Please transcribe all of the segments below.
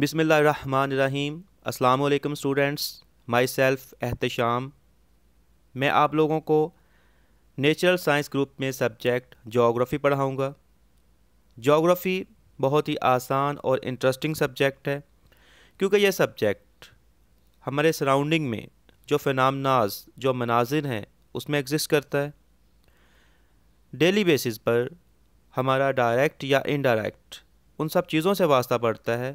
बिसमीम अल्लाम students my self Ehtesham मैं आप लोगों को नेचुरल साइंस ग्रुप में सब्जेक्ट जोग्राफ़ी पढ़ाऊँगा जोग्राफ़ी बहुत ही आसान और इंटरेस्टिंग सब्जेक्ट है क्योंकि यह सब्जेक्ट हमारे सराउंडिंग में जो फ़िनामनाज जो मनाजिर हैं उसमें एग्ज़िस्ट करता है डेली बेसिस पर हमारा डायरेक्ट या इनडायरेक्ट उन सब चीज़ों से वास्ता पड़ता है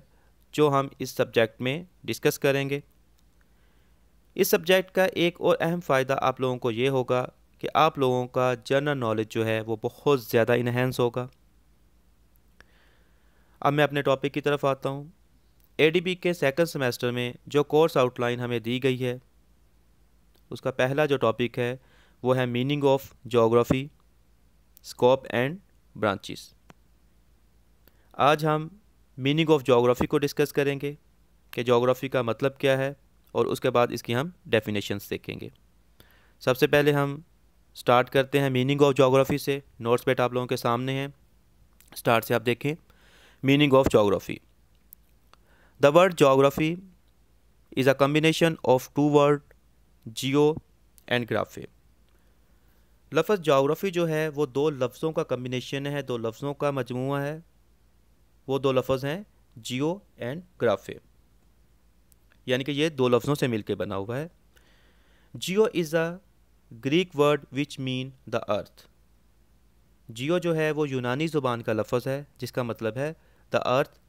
जो हम इस सब्जेक्ट में डिस्कस करेंगे इस सब्जेक्ट का एक और अहम फ़ायदा आप लोगों को ये होगा कि आप लोगों का जनरल नॉलेज जो है वो बहुत ज़्यादा इन्हेंस होगा अब मैं अपने टॉपिक की तरफ आता हूँ ए के सेकंड सेमेस्टर में जो कोर्स आउटलाइन हमें दी गई है उसका पहला जो टॉपिक है वो है meaning of geography scope and branches आज हम मीनिंग ऑफ जोग्राफ़ी को डिस्कस करेंगे कि जोग्राफ़ी का मतलब क्या है और उसके बाद इसकी हम डेफिनेशंस देखेंगे सबसे पहले हम स्टार्ट करते हैं मीनिंग ऑफ जोग्राफ़ी से नोट्स पेट आप लोगों के सामने हैं स्टार्ट से आप देखें meaning of geography the word geography is a combination of two word geo and graphy लफ्ज़ जोग्राफ़ी जो है वो दो लफ्ज़ों का कम्बिनेशन है दो लफ्ज़ों का मजमू है वो दो लफ्ज़ हैं जियो एंड ग्राफे यानी कि ये दो लफ्ज़ों से मिलकर बना हुआ है geo is a Greek word which mean the earth geo जो है वो यूनानी ज़ुबान का लफ्ज़ है जिसका मतलब है द अर्थ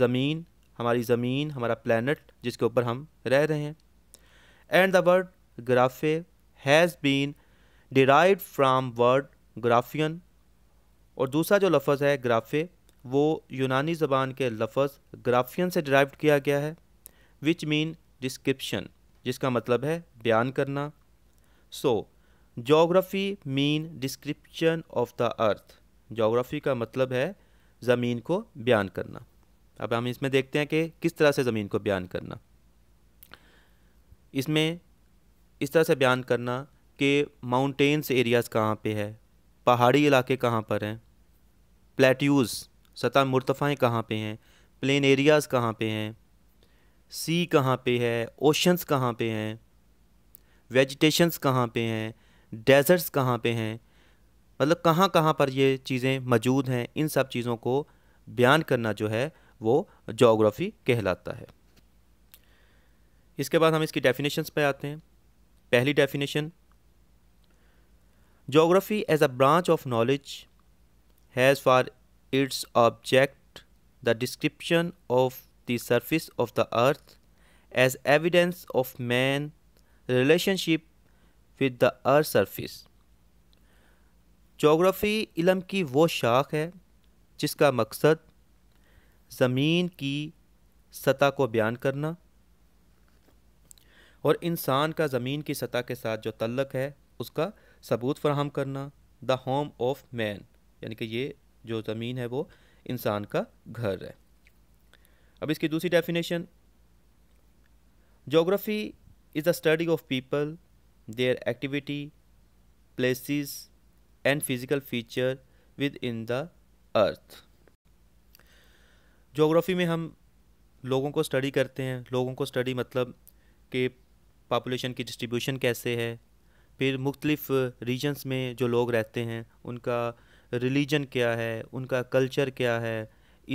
ज़मीन हमारी ज़मीन हमारा प्लानट जिसके ऊपर हम रह रहे हैं and the word graphe has been derive from word graphein और दूसरा जो लफ्ज़ है ग्राफे वो यूनानी ज़बान के लफज ग्राफियन से डिराइव किया गया है विच मीन डिस्क्रिप्शन जिसका मतलब है बयान करना so geography mean description of the earth geography का मतलब है ज़मीन को बयान करना अब हम इसमें देखते हैं कि किस तरह से ज़मीन को बयान करना इसमें इस तरह से बयान करना कि माउंटेन्स एरियाज़ कहाँ पे है पहाड़ी इलाके कहाँ पर हैं प्लेट्यूज़ सतह मुरतफ़ाएँ कहाँ पे हैं प्लेन एरियाज़ कहाँ पे हैं सी कहाँ पे है ओशंस कहाँ पे हैं वेजिटेशंस कहाँ पे हैं डेजर्ट्स कहाँ पे हैं मतलब कहाँ कहाँ पर ये चीज़ें मौजूद हैं इन सब चीज़ों को बयान करना जो है वो जोग्राफ़ी कहलाता है इसके बाद हम इसकी डेफिनेशंस पे आते हैं पहली definition geography as a branch of knowledge has for its object, the description of the surface of the earth as evidence of man's relationship with the earth surface. Geography इलम की वो शाख है जिसका मकसद ज़मीन की सतह को बयान करना और इंसान का ज़मीन की सतह के साथ जो तल्लक है उसका सबूत फ्राहम करना द होम ऑफ मैन यानी कि ये जो ज़मीन है वो इंसान का घर है अब इसकी दूसरी definition geography is the study of people their activity places and physical feature with in the earth geography में हम लोगों को स्टडी करते हैं लोगों को स्टडी मतलब कि पापोलेशन की डिस्ट्रीब्यूशन कैसे है फिर मुख्तलिफ़ रीजन्स में जो लोग रहते हैं उनका रिलीजन क्या है उनका कल्चर क्या है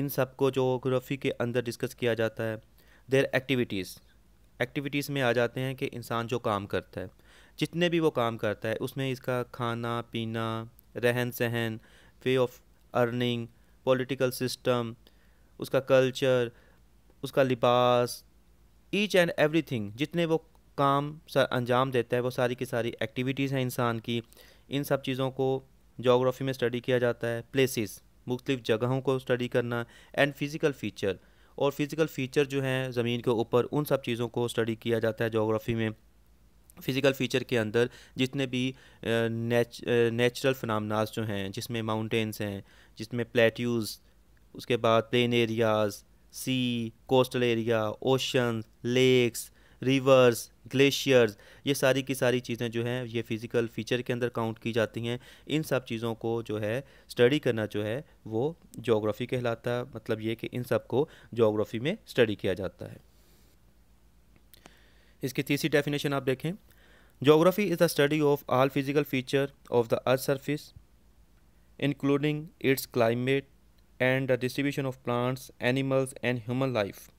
इन सब को जोग्राफ़ी के अंदर डिस्कस किया जाता है देर एक्टिविटीज़ एक्टिविटीज़ में आ जाते हैं कि इंसान जो काम करता है जितने भी वो काम करता है उसमें इसका खाना पीना रहन सहन way of earning political system उसका कल्चर उसका लिबास ईच एंड एवरीथिंग जितने वो काम सर अंजाम देता है वो सारी की सारी एक्टिविटीज़ हैं इंसान की इन सब चीज़ों को जोग्राफी में स्टडी किया जाता है प्लेसेस मुख्तलिफ जगहों को स्टडी करना एंड फिज़िकल फ़ीचर और फिज़िकल फ़ीचर जो हैं ज़मीन के ऊपर उन सब चीज़ों को स्टडी किया जाता है जोग्राफी में फ़िज़िकल फ़ीचर के अंदर जितने भी नेचुरल फनामनाज जो हैं जिसमें माउंटेंस हैं जिसमें प्लेट्यूज़ उसके बाद plain areas sea coastal area ocean lakes rivers glaciers ये सारी की सारी चीज़ें जो हैं ये फ़िज़िकल फ़ीचर के अंदर काउंट की जाती हैं इन सब चीज़ों को जो है स्टडी करना जो है वो जोग्राफ़ी कहलाता मतलब ये कि इन सब को जोग्राफ़ी में स्टडी किया जाता है इसकी तीसरी डेफिनेशन आप देखें geography is the study of all physical feature of the earth surface including its climate and the distribution of plants animals and human life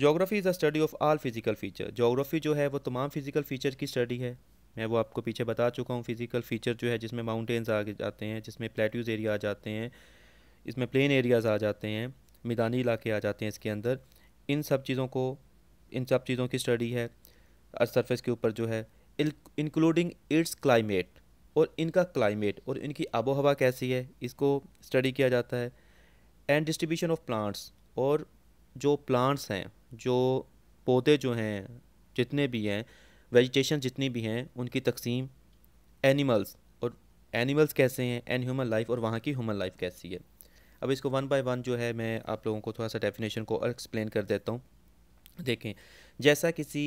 geography is the study of all physical feature geography जो है वो तमाम physical feature की study है मैं वो आपको पीछे बता चुका हूँ फिजिकल फीचर जो है जिसमें माउंटेन्स आ जाते हैं जिसमें प्लेट्यूज़ एरिया आ जाते हैं इसमें प्लेन एरियाज़ आ जाते हैं मैदानी इलाके आ जाते हैं इसके अंदर इन सब चीज़ों को इन सब चीज़ों की स्टडी है अर्थ सरफेस के ऊपर जो है इंक्लूडिंग इट्स क्लाइमेट और इनका क्लाइमेट और इनकी आबो हवा कैसी है इसको स्टडी किया जाता है एंड डिस्ट्रीब्यूशन ऑफ प्लांट्स और जो प्लांट्स हैं जो पौधे जो हैं जितने भी हैं वेजिटेशन जितनी भी हैं उनकी तकसीम एनिमल्स और एनिमल्स कैसे हैं एन ह्यूमन लाइफ और वहाँ की ह्यूमन लाइफ कैसी है अब इसको वन बाय वन जो है मैं आप लोगों को थोड़ा सा डेफिनेशन को एक्सप्लेन कर देता हूँ देखें जैसा किसी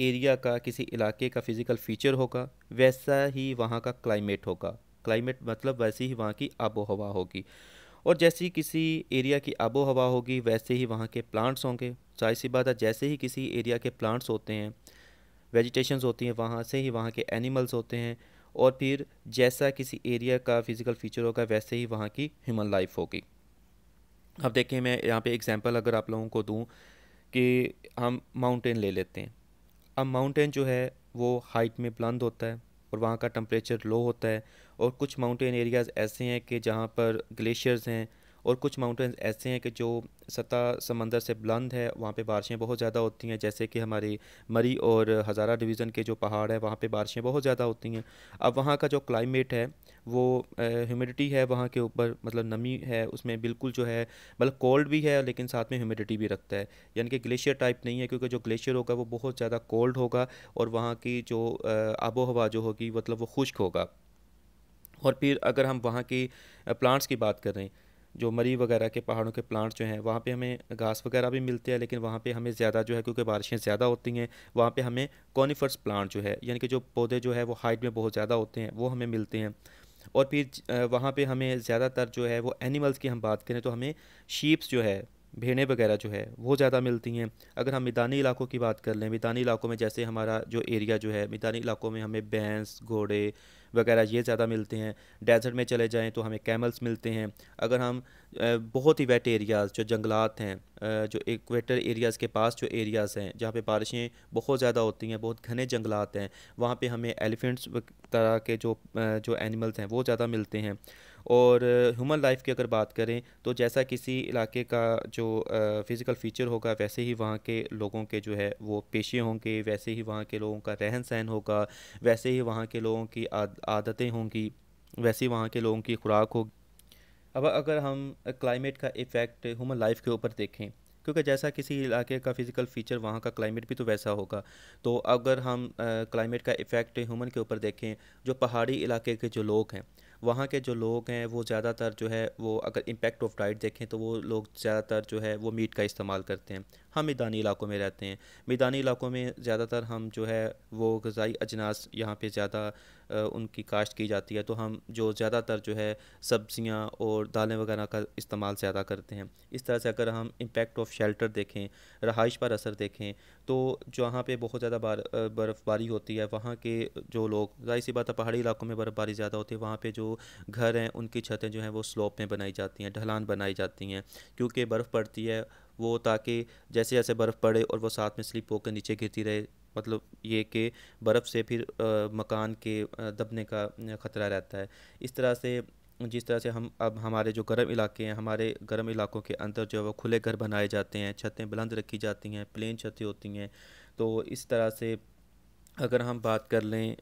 एरिया का किसी इलाके का फ़िज़िकल फ़ीचर होगा वैसा ही वहाँ का क्लाइमेट होगा क्लाइमेट मतलब वैसी ही वहाँ की आबो हवा होगी और जैसे ही किसी एरिया की आबो हवा होगी वैसे ही वहाँ के प्लांट्स होंगे जाहिर सी बात है जैसे ही किसी एरिया के प्लांट्स होते हैं वेजिटेशंस होती हैं वहाँ से ही वहाँ के एनिमल्स होते हैं और फिर जैसा किसी एरिया का फिज़िकल फ़ीचर होगा वैसे ही वहाँ की ह्यूमन लाइफ होगी अब देखिए मैं यहाँ पे एग्जांपल अगर आप लोगों को दूँ कि हम माउंटेन ले लेते हैं अब माउंटेन जो है वो हाइट में बुलंद होता है और वहाँ का टम्परेचर लो होता है और कुछ माउंटेन एरियाज़ ऐसे हैं कि जहाँ पर ग्लेशियर्स हैं और कुछ माउंटेन्स ऐसे हैं कि जो सतह समंदर से बुलंद है वहाँ पे बारिशें बहुत ज़्यादा होती हैं जैसे कि हमारी मरी और हज़ारा डिवीज़न के जो पहाड़ है वहाँ पे बारिशें बहुत ज़्यादा होती हैं अब वहाँ का जो क्लाइमेट है वो ह्यूमिडिटी है वहाँ के ऊपर मतलब नमी है उसमें बिल्कुल जो है मतलब कोल्ड भी है लेकिन साथ में ह्यूमिडिटी भी रखता है यानी कि ग्लेशियर टाइप नहीं है क्योंकि जो ग्लेशियर होगा वो बहुत ज़्यादा कोल्ड होगा और वहाँ की जो आबो हवा जो होगी मतलब वो खुश्क होगा और फिर अगर हम वहाँ की प्लांट्स की बात करें जो मरी वगैरह के पहाड़ों के प्लांट्स जो हैं वहाँ पे हमें घास वगैरह भी मिलते हैं लेकिन वहाँ पे हमें ज़्यादा जो है क्योंकि बारिशें ज़्यादा होती हैं वहाँ पे हमें कॉनीफर्स प्लांट जो है यानी कि जो पौधे जो है वो हाइट में बहुत ज़्यादा होते हैं वो हमें मिलते हैं और फिर वहाँ पे हमें ज़्यादातर जो है वो एनिमल्स की हम बात करें तो हमें शीप्स जो है भेड़ें वगैरह जो है वो ज़्यादा मिलती हैं अगर हम मैदानी इलाकों की बात कर लें मैदानी इलाकों में जैसे हमारा जो एरिया जो है मैदानी इलाकों में हमें भैंस घोड़े वगैरह ये ज़्यादा मिलते हैं डेजर्ट में चले जाएँ तो हमें कैमल्स मिलते हैं अगर हम बहुत ही वेट एरियाज़ जो जंगलात हैं जो इक्वेटर एरियाज़ के पास जो एरियाज़ हैं जहाँ पे बारिशें बहुत ज़्यादा होती हैं बहुत घने जंगलात हैं वहाँ पे हमें एलिफेंट्स तरह के जो जो एनिमल्स हैं वो ज़्यादा मिलते हैं और ह्यूमन लाइफ की अगर बात करें तो जैसा किसी इलाके का जो फ़िज़िकल फ़ीचर होगा वैसे ही वहाँ के लोगों के जो है वो पेशे होंगे वैसे ही वहाँ के लोगों का रहन सहन होगा वैसे ही वहाँ के लोगों की आदतें होंगी वैसे ही वहाँ के लोगों की खुराक होगी अब अगर हम क्लाइमेट का इफ़ेक्ट ह्यूमन लाइफ के ऊपर देखें क्योंकि जैसा किसी इलाके का फ़िज़िकल फ़ीचर वहाँ का क्लाइमेट भी तो वैसा होगा तो अगर हम क्लाइमेट का इफ़ेक्ट ह्यूमन के ऊपर देखें जो पहाड़ी इलाके के जो लोग हैं वहाँ के जो लोग हैं वो ज़्यादातर जो है वो अगर इम्पैक्ट ऑफ डाइट देखें तो वो लोग ज़्यादातर जो है वो मीट का इस्तेमाल करते हैं हम मैदानी इलाकों में रहते हैं मैदानी इलाकों में ज़्यादातर हम जो है वो गज़ाई अजनास यहाँ पर ज़्यादा उनकी काश्त की जाती है तो हम जो ज़्यादातर जो है सब्ज़ियाँ और दालें वगैरह का इस्तेमाल ज़्यादा करते हैं इस तरह से अगर हम इम्पैक्ट ऑफ शेल्टर देखें रहाइश पर असर देखें तो जहाँ पर बहुत ज़्यादा बर्फ़बारी होती है वहाँ के जो लोग जाहिर सी बात है पहाड़ी इलाकों में बर्फ़बारी ज़्यादा होती है वहाँ पर जो घर हैं उनकी छतें जो हैं वो स्लोप में बनाई जाती हैं ढलान बनाई जाती हैं क्योंकि बर्फ़ पड़ती है वो ताकि जैसे जैसे बर्फ़ पड़े और वो साथ में स्लिप होकर नीचे गिरती रहे मतलब ये कि बर्फ़ से फिर आ, मकान के दबने का ख़तरा रहता है इस तरह से जिस तरह से हम अब हमारे जो गर्म इलाके हैं हमारे गर्म इलाकों के अंदर जो है वो खुले घर बनाए जाते हैं छतें बुलंद रखी जाती हैं प्लेन छतें होती हैं तो इस तरह से अगर हम बात कर लें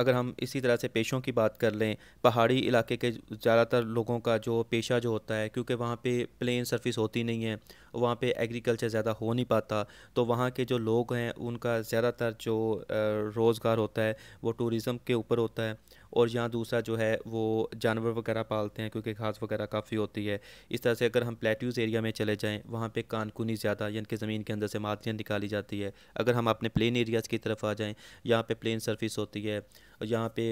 अगर हम इसी तरह से पेशों की बात कर लें पहाड़ी इलाके के ज़्यादातर लोगों का जो पेशा जो होता है क्योंकि वहाँ पे प्लेन सरफेस होती नहीं है वहाँ पे एग्रीकल्चर ज़्यादा हो नहीं पाता तो वहाँ के जो लोग हैं उनका ज़्यादातर जो रोज़गार होता है वो टूरिज़म के ऊपर होता है और यहाँ दूसरा जो है वो जानवर वगैरह पालते हैं क्योंकि घास वगैरह काफ़ी होती है इस तरह से अगर हम प्लेट्यूज़ एरिया में चले जाएँ वहाँ पर कानकूनी ज़्यादा यानी कि ज़मीन के अंदर से मादियाँ निकाली जाती है अगर हम अपने प्लेन एरियाज़ की तरफ आ जाएँ यहाँ पर प्लेन सर्फिस होती है यहाँ पे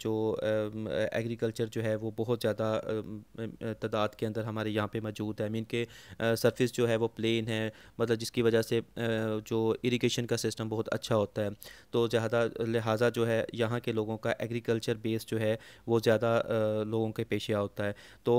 जो एग्रीकल्चर जो है वो बहुत ज़्यादा तादाद के अंदर हमारे यहाँ पे मौजूद है मीन के सरफेस जो है वो प्लेन है मतलब जिसकी वजह से जो इरिगेशन का सिस्टम बहुत अच्छा होता है तो ज़्यादा लिहाजा जो है यहाँ के लोगों का एग्रीकल्चर बेस जो है वो ज़्यादा लोगों के पेशे होता है तो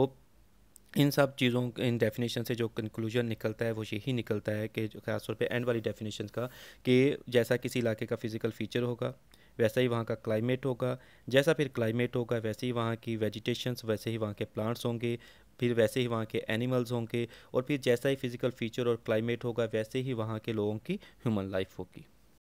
इन सब चीज़ों इन डेफिनेशन से जो कंक्लूजन निकलता है वो यही निकलता है कि ख़ासतौर पे एंड वाली डेफिनेशन का कि जैसा किसी इलाके का फ़िज़िकल फ़ीचर होगा वैसा ही वहाँ का क्लाइमेट होगा जैसा फिर क्लाइमेट होगा वैसे ही वहाँ की वेजिटेशंस वैसे ही वहाँ के प्लांट्स होंगे फिर वैसे ही वहाँ के एनिमल्स होंगे और फिर जैसा ही फिज़िकल फीचर और क्लाइमेट होगा वैसे ही वहाँ के लोगों की ह्यूमन लाइफ होगी